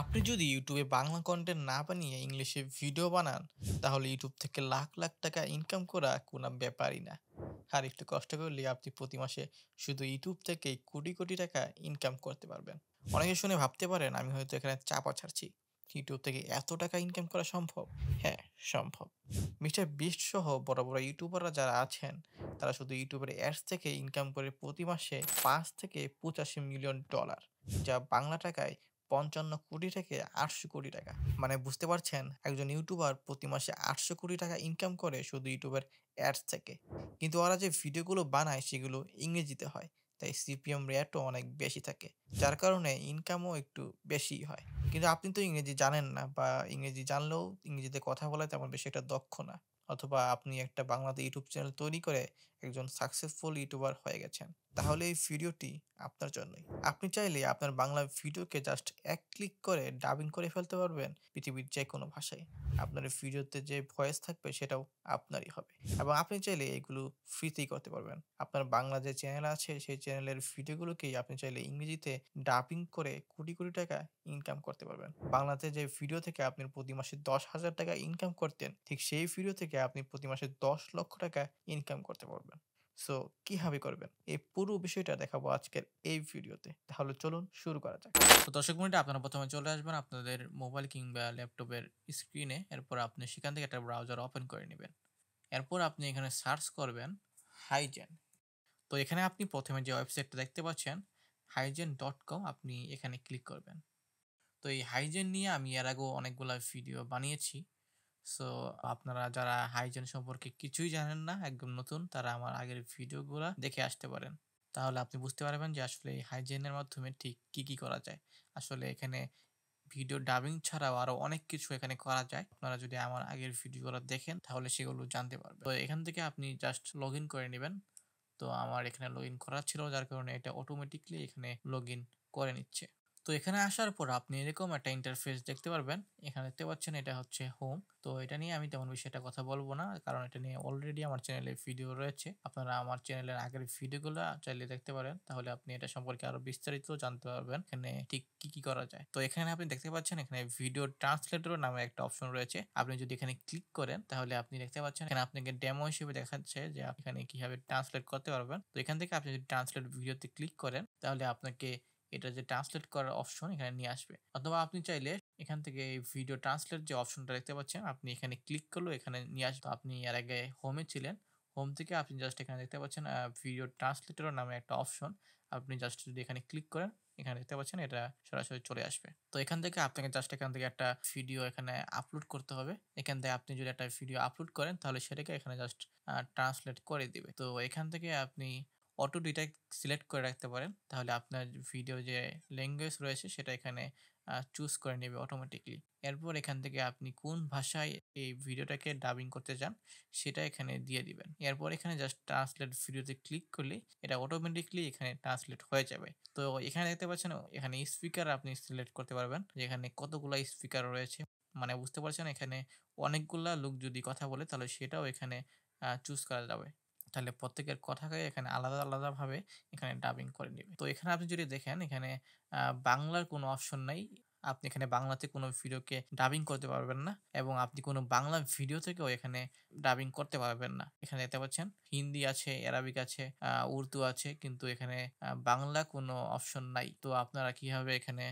আপনি যদি ইউটিউবে বাংলা কন্টেন্ট না বানিয়ে ইংলিশে ভিডিও বানান তাহলে ইউটিউব থেকে লাখ লাখ টাকা ইনকাম করা কোনো ব্যাপারই না আর একটু কষ্ট করলে আপনি প্রতি মাসে শুধু ইউটিউব থেকে কোটি কোটি টাকা ইনকাম করতে পারবেন অনেকে শুনে ভাবতে পারেন আমি হয়তো এখানে চাপা ছাড়ছি ইউটিউব থেকে এত টাকা ইনকাম করা সম্ভব হ্যাঁ সম্ভব মিস্টার বিস্ট সহ বড় বড় ইউটিউবাররা যারা আছেন তারা শুধু ইউটিউবের অ্যাডস থেকে ইনকাম করে প্রতি মাসে পাঁচ থেকে পঁচাশি মিলিয়ন ডলার যা বাংলা টাকায় পঞ্চান্ন কোটি থেকে আটশো কোটি টাকা মানে বুঝতে পারছেন একজন ইউটিউবার প্রতি মাসে আটশো কোটি টাকা ইনকাম করে শুধু ইউটিউবের অ্যাডস থেকে কিন্তু ওরা যে ভিডিওগুলো বানায় সেগুলো ইংরেজিতে হয় তাই সিপিএম রেটও অনেক বেশি থাকে যার কারণে ইনকামও একটু বেশি হয় কিন্তু আপনি তো ইংরেজি জানেন না বা ইংরেজি জানলেও ইংরেজিতে কথা বলা তেমন বেশি একটা দক্ষ না অথবা আপনি একটা বাংলাতে ইউটিউব চ্যানেল তৈরি করে একজন সাকসেসফুল ইউটিউবার হয়ে গেছেন তাহলে এই ভিডিওটি আপনার জন্যই আপনি চাইলে আপনার বাংলা ভিডিওকে জাস্ট এক ক্লিক করে ডাবিং করে ফেলতে পারবেন পৃথিবীর যে কোনো ভাষায় আপনার ভিডিওতে যে ভয়েস থাকবে সেটাও আপনারই হবে এবং আপনি চাইলে এগুলো ফ্রিতেই করতে পারবেন আপনার বাংলা যে চ্যানেল আছে সেই চ্যানেলের ভিডিওগুলোকেই আপনি চাইলে ইংরেজিতে ডাবিং করে কোটি কোটি টাকা ইনকাম করতে পারবেন বাংলাতে যে ভিডিও থেকে আপনি প্রতি মাসে দশ হাজার টাকা ইনকাম করতেন ঠিক সেই ভিডিও থেকে আপনি প্রতি মাসে দশ লক্ষ টাকা ইনকাম করতে পারবেন সো কীভাবে করবেন এই পুরো বিষয়টা দেখাবো আজকের এই ভিডিওতে তাহলে চলুন শুরু করা যাক তো দর্শক মিনিটে আপনারা প্রথমে চলে আসবেন আপনাদের মোবাইল কিংবা ল্যাপটপের স্ক্রিনে এরপর আপনি সেখান থেকে একটা ব্রাউজার ওপেন করে নেবেন এরপর আপনি এখানে সার্চ করবেন হাইজেন তো এখানে আপনি প্রথমে যে ওয়েবসাইটটা দেখতে পাচ্ছেন হাইজেন ডট কম আপনি এখানে ক্লিক করবেন তো এই হাইজেন নিয়ে আমি এর আগেও অনেকগুলো ভিডিও বানিয়েছি সো আপনারা যারা হাইজেন সম্পর্কে কিছুই জানেন না একদম নতুন তারা আমার আগের ভিডিওগুলো দেখে আসতে পারেন তাহলে আপনি বুঝতে পারবেন যে আসলে হাইজেনের মাধ্যমে ঠিক কি কি করা যায় আসলে এখানে ভিডিও ডাবিং ছাড়াও আরও অনেক কিছু এখানে করা যায় আপনারা যদি আমার আগের ভিডিওগুলো দেখেন তাহলে সেগুলো জানতে পারবেন তো এখান থেকে আপনি জাস্ট লগ করে নেবেন তো আমার এখানে লগ করা ছিল যার কারণে এটা অটোমেটিকলি এখানে লগ করে নিচ্ছে তো এখানে আসার পর আপনি এরকম একটা ইন্টারফেস দেখতে পারবেন এখানে দেখতে পাচ্ছেন এটা হচ্ছে হোম তো এটা নিয়ে আমি তেমন বিষয়টা কথা বলবো না কারণ এটা নিয়ে অলরেডি আমার চ্যানেলে ভিডিও রয়েছে আপনারা আমার চ্যানেলের আগের ভিডিওগুলো চাইলে দেখতে পারেন তাহলে আপনি এটা সম্পর্কে আরো বিস্তারিত জানতে পারবেন এখানে ঠিক কি কি করা যায় তো এখানে আপনি দেখতে পাচ্ছেন এখানে ভিডিও ট্রান্সলেটর নামে একটা অপশন রয়েছে আপনি যদি এখানে ক্লিক করেন তাহলে আপনি দেখতে পাচ্ছেন এখানে আপনাকে ডেমো হিসেবে দেখাচ্ছে যে এখানে কিভাবে ট্রান্সলেট করতে পারবেন তো এখান থেকে আপনি যদি ট্রান্সলেট ভিডিওতে ক্লিক করেন তাহলে আপনাকে এটা যে ট্রান্সলেট করার অপশন এখানে নিয়ে আসবে অথবা আপনি চাইলে এখান থেকে ভিডিও ট্রান্সলেট যে অপশনটা দেখতে পাচ্ছেন আপনি এখানে ক্লিক করলেও এখানে নিয়ে আসবে আপনি এর আগে হোমে ছিলেন হোম থেকে আপনি জাস্ট এখানে দেখতে পাচ্ছেন ভিডিও ট্রান্সলেটরও নামে একটা অপশন আপনি জাস্ট যদি এখানে ক্লিক করেন এখানে দেখতে পাচ্ছেন এটা সরাসরি চলে আসবে তো এখান থেকে আপনাকে জাস্ট এখান থেকে একটা ভিডিও এখানে আপলোড করতে হবে এখান থেকে আপনি যদি একটা ভিডিও আপলোড করেন তাহলে সেটাকে এখানে জাস্ট ট্রান্সলেট করে দিবে তো এখান থেকে আপনি অটো দুইটা সিলেক্ট করে রাখতে পারেন তাহলে আপনার ভিডিও যে ল্যাঙ্গুয়েজ রয়েছে সেটা এখানে চুজ করে নেবে অটোমেটিকলি এরপর এখান থেকে আপনি কোন ভাষায় এই ভিডিওটাকে ডাবিং করতে চান সেটা এখানে দিয়ে দিবেন এরপর এখানে জাস্ট ট্রান্সলেট ভিডিওতে ক্লিক করলে এটা অটোমেটিকলি এখানে ট্রান্সলেট হয়ে যাবে তো এখানে দেখতে পাচ্ছেন এখানে স্পিকার আপনি সিলেক্ট করতে পারবেন যেখানে কতগুলো স্পিকার রয়েছে মানে বুঝতে পারছেন এখানে অনেকগুলা লোক যদি কথা বলে তাহলে সেটাও এখানে চুজ করা যাবে তাহলে প্রত্যেকের কথাকে এখানে আলাদা আলাদাভাবে এখানে ডাবিং করে নেবে তো এখানে আপনি যদি দেখেন এখানে বাংলার কোনো অপশন নাই আপনি এখানে বাংলাতে কোনো ভিডিওকে ডাবিং করতে পারবেন না এবং আপনি কোনো বাংলা ভিডিও থেকেও এখানে ডাবিং করতে পারবেন না এখানে দেখতে পাচ্ছেন হিন্দি আছে অ্যারাবিক আছে উর্দু আছে কিন্তু এখানে বাংলা কোনো অপশন নাই তো আপনারা কিভাবে এখানে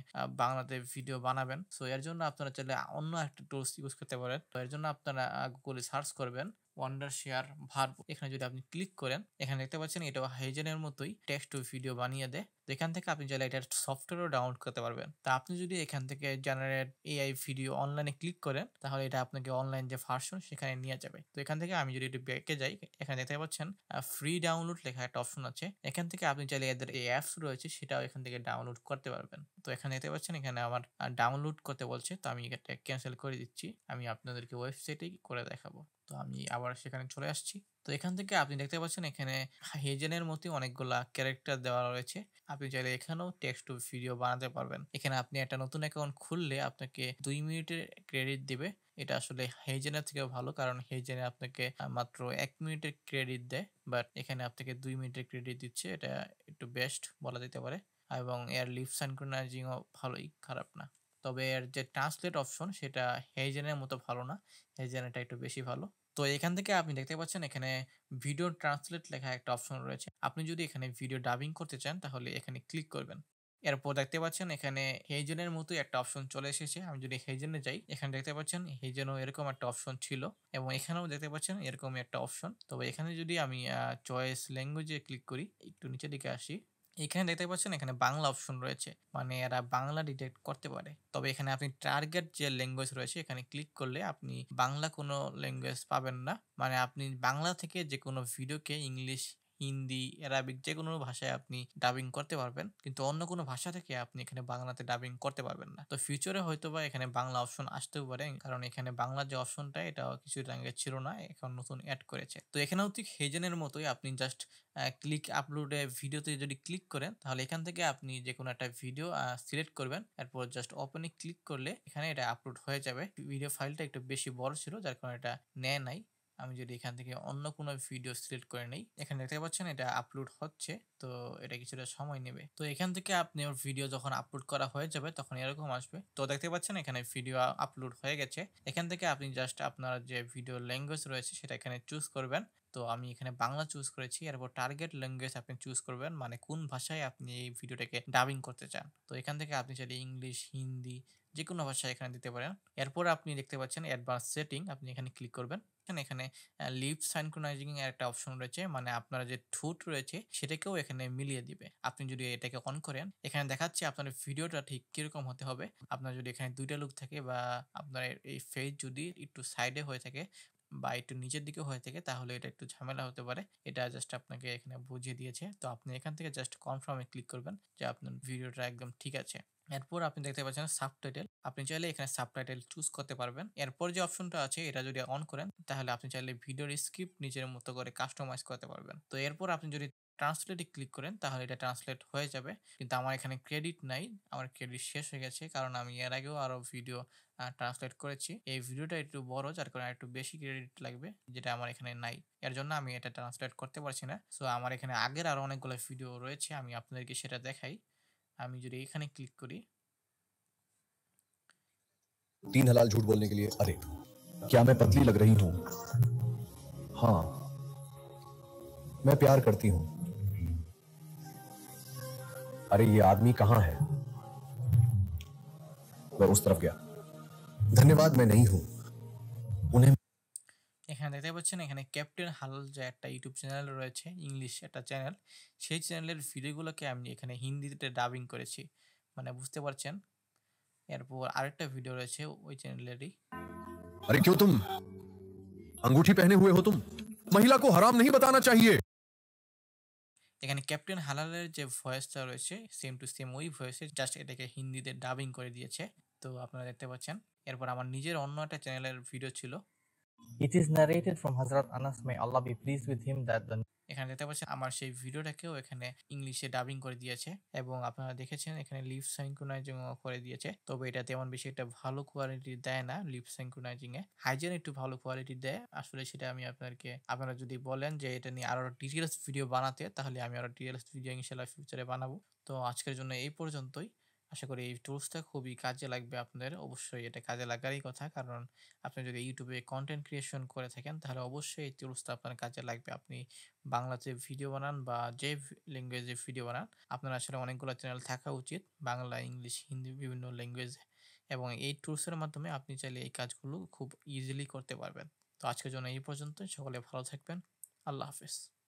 বাংলাতে ভিডিও বানাবেন সো এর জন্য আপনারা চাইলে অন্য একটা টুলস ইউজ করতে পারেন তো এর জন্য আপনারা গুগলে সার্চ করবেন ওয়ান্ডার শেয়ার ভার্ব এখানে যদি আপনি ক্লিক করেন এখানে দেখতে পাচ্ছেন এটা হাইজেনের মতোই টেক্সট টু ভিডিও বানিয়ে দেয় এখান থেকে আপনি চাইলে এটার সফটওয়্যারও ডাউনলোড করতে পারবেন তা আপনি যদি এখান থেকে জেনারেট এআই ভিডিও অনলাইনে ক্লিক করেন তাহলে এটা আপনাকে অনলাইন যে ভার্সন সেখানে নিয়ে যাবে তো এখান থেকে আমি যদি একটু ব্যাকে যাই এখানে দেখতে পাচ্ছেন ফ্রি ডাউনলোড লেখা একটা অপশন আছে এখান থেকে আপনি চাইলে এদের এই অ্যাপস রয়েছে সেটাও এখান থেকে ডাউনলোড করতে পারবেন তো এখানে দেখতে পাচ্ছেন এখানে আমার ডাউনলোড করতে বলছে তো আমি এটা ক্যান্সেল করে দিচ্ছি আমি আপনাদেরকে ওয়েবসাইটেই করে দেখাবো তো আমি আবার সেখানে চলে আসছি তো এখান থেকে আপনি দেখতে পাচ্ছেন এখানে হেজেনের মতো অনেকগুলা ক্যারেক্টার দেওয়া রয়েছে আপনি চাইলে এখানেও টেক্সট টু ভিডিও বানাতে পারবেন এখানে আপনি একটা নতুন অ্যাকাউন্ট খুললে আপনাকে দুই মিনিটের ক্রেডিট দিবে এটা আসলে হেজেনের থেকে ভালো কারণ হেজেনে আপনাকে মাত্র এক মিনিটের ক্রেডিট দেয় বাট এখানে আপনাকে দুই মিনিটের ক্রেডিট দিচ্ছে এটা একটু বেস্ট বলা যেতে পারে এবং এর লিপ সানক্রোনাইজিংও ভালোই খারাপ না তবে এর যে ট্রান্সলেট অপশন সেটা হেজেনের মতো ভালো না হেজেনটা একটু বেশি ভালো তো এখান থেকে আপনি দেখতে পাচ্ছেন এখানে ভিডিও ট্রান্সলেট লেখা একটা অপশন রয়েছে আপনি যদি এখানে ভিডিও ডাবিং করতে চান তাহলে এখানে ক্লিক করবেন এরপর দেখতে পাচ্ছেন এখানে হেজেনের মতো একটা অপশন চলে এসেছে আমি যদি হেজেনে যাই এখানে দেখতে পাচ্ছেন হেজেনও এরকম একটা অপশন ছিল এবং এখানেও দেখতে পাচ্ছেন এরকম একটা অপশন তবে এখানে যদি আমি চয়েস ল্যাঙ্গুয়েজে ক্লিক করি একটু নিচের দিকে আসি এখানে দেখতে পাচ্ছেন এখানে বাংলা অপশন রয়েছে মানে এরা বাংলা ডিটেক্ট করতে পারে তবে এখানে আপনি টার্গেট যে ল্যাঙ্গুয়েজ রয়েছে এখানে ক্লিক করলে আপনি বাংলা কোনো ল্যাঙ্গুয়েজ পাবেন না মানে আপনি বাংলা থেকে যে কোনো ভিডিওকে ইংলিশ হিন্দি অ্যারাবিক যে কোনো ভাষায় আপনি ডাবিং করতে পারবেন কিন্তু অন্য কোনো ভাষা থেকে আপনি এখানে বাংলাতে ডাবিং করতে পারবেন না তো ফিউচারে হয়তো বা এখানে বাংলা অপশন আসতেও পারে কারণ এখানে বাংলা যে অপশনটা এটা কিছু আগে ছিল না এখন নতুন অ্যাড করেছে তো এখানেও ঠিক হেজেনের মতোই আপনি জাস্ট ক্লিক আপলোডে ভিডিওতে যদি ক্লিক করেন তাহলে এখান থেকে আপনি যে কোনো একটা ভিডিও সিলেক্ট করবেন এরপর জাস্ট ওপেনে ক্লিক করলে এখানে এটা আপলোড হয়ে যাবে ভিডিও ফাইলটা একটু বেশি বড় ছিল যার কারণে এটা নেয় নাই আমি যদি এখান থেকে অন্য কোনো ভিডিও সিলেক্ট করে নিই এখানে দেখতে পাচ্ছেন এটা আপলোড হচ্ছে তো এটা কিছুটা সময় নেবে তো এখান থেকে আপনি ওর ভিডিও যখন আপলোড করা হয়ে যাবে তখন এরকম আসবে তো দেখতে পাচ্ছেন এখানে ভিডিও আপলোড হয়ে গেছে এখান থেকে আপনি জাস্ট আপনার যে ভিডিও ল্যাঙ্গুয়েজ রয়েছে সেটা এখানে চুজ করবেন তো আমি এখানে বাংলা চুজ করেছি এরপর টার্গেট ল্যাঙ্গুয়েজ আপনি চুজ করবেন মানে কোন ভাষায় আপনি এই ভিডিওটাকে ডাবিং করতে চান তো এখান থেকে আপনি চাইলে ইংলিশ হিন্দি যে কোনো ভাষায় এখানে দিতে পারেন এরপর আপনি দেখতে পাচ্ছেন অ্যাডভান্স সেটিং আপনি এখানে ক্লিক করবেন এখানে লিপ সাইনক্রোনাইজিং এর একটা অপশন রয়েছে মানে আপনার যে ঠোঁট রয়েছে সেটাকেও এখানে মিলিয়ে দিবে আপনি যদি এটাকে অন করেন এখানে দেখাচ্ছে আপনার ভিডিওটা ঠিক কিরকম হতে হবে আপনার যদি এখানে দুইটা লুক থাকে বা আপনার এই ফেস যদি একটু সাইডে হয়ে থাকে বা একটু নিচের দিকে হয়ে থাকে তাহলে এটা একটু ঝামেলা হতে পারে এটা জাস্ট আপনাকে এখানে বুঝিয়ে দিয়েছে তো আপনি এখান থেকে জাস্ট কনফার্মে ক্লিক করবেন যে আপনার ভিডিওটা একদম ঠিক আছে এরপর আপনি দেখতে পাচ্ছেন সাবটাইটেল আপনি চাইলে এখানে সাবটাইটেল চুজ করতে পারবেন এরপর যে অপশনটা আছে এটা যদি অন করেন তাহলে আপনি চাইলে ভিডিওর স্ক্রিপ্ট নিজের মতো করে কাস্টমাইজ করতে পারবেন তো এরপর আপনি যদি ট্রান্সলেটে ক্লিক করেন তাহলে এটা ট্রান্সলেট হয়ে যাবে কিন্তু আমার এখানে ক্রেডিট নাই আমার ক্রেডিট শেষ হয়ে গেছে কারণ আমি এর আগেও আরও ভিডিও ট্রান্সলেট করেছি এই ভিডিওটা একটু বড় যার কারণে একটু বেশি ক্রেডিট লাগবে যেটা আমার এখানে নাই এর জন্য আমি এটা ট্রান্সলেট করতে পারছি না সো আমার এখানে আগের আরও অনেকগুলো ভিডিও রয়েছে আমি আপনাদেরকে সেটা দেখাই আমি যদি এখানে ক্লিক করি तीन हलाल झूठ बोलने के लिए अरे क्या मैं पतली लग रही हूँ हाँ मैं प्यार करती हूँ अरे ये आदमी कहाँ है मैं उस तरफ गया धन्यवाद मैं नहीं हूं এখানে দেখতে পাচ্ছেন এখানে ক্যাপ্টেন হালাল যে একটা ইউটিউব চ্যানেল রয়েছে ইংলিশ একটা চ্যানেল সেই চ্যানেলের ভিডিওগুলোকে আমি এখানে হিন্দিতে ডাবিং করেছি মানে বুঝতে পারছেন এরপর আরেকটা ভিডিও রয়েছে ওই চ্যানেলেরই আরে কেউ তুম আঙ্গুঠি পেহনে হুয়ে হো তুম মহিলা কো হারাম নহি বাতানা চাহিয়ে এখানে ক্যাপ্টেন হালালের যে ভয়েসটা রয়েছে সেম টু সেম ওই ভয়েসে জাস্ট এটাকে হিন্দিতে ডাবিং করে দিয়েছে তো আপনারা দেখতে পাচ্ছেন এরপর আমার নিজের অন্য একটা চ্যানেলের ভিডিও ছিল It is narrated from Hazrat Anas may Allah be pleased with him that the এখানে দেখতে পাচ্ছেন আমার সেই ভিডিওটাকেও এখানে ইংলিশে ডাবিং করে দিয়েছে এবং আপনারা দেখেছেন এখানে লিপ স্যাঙ্কুনাইজিং করে দিয়েছে তবে এটা তেমন বেশি একটা ভালো কোয়ালিটি দেয় না লিপ স্যাঙ্কুনাইজিং এ হাইজেন একটু ভালো কোয়ালিটি দেয় আসলে সেটা আমি আপনাকে আপনারা যদি বলেন যে এটা নিয়ে আরো ডিটেলস ভিডিও বানাতে তাহলে আমি আরো ডিটেলস ভিডিও ইনশাল্লাহ ফিউচারে বানাবো তো আজকের জন্য এই পর্যন্তই আশা করি এই টুলসটা খুবই কাজে লাগবে আপনাদের অবশ্যই এটা কাজে লাগারই কথা কারণ আপনি যদি ইউটিউবে কন্টেন্ট ক্রিয়েশন করে থাকেন তাহলে অবশ্যই এই টুলসটা আপনার কাজে লাগবে আপনি বাংলাতে ভিডিও বানান বা যে ল্যাঙ্গুয়েজে ভিডিও বানান আপনার আসলে অনেকগুলো চ্যানেল থাকা উচিত বাংলা ইংলিশ হিন্দি বিভিন্ন ল্যাঙ্গুয়েজে এবং এই টুলসের মাধ্যমে আপনি চাইলে এই কাজগুলো খুব ইজিলি করতে পারবেন তো আজকের জন্য এই পর্যন্ত সকলে ভালো থাকবেন আল্লাহ হাফিজ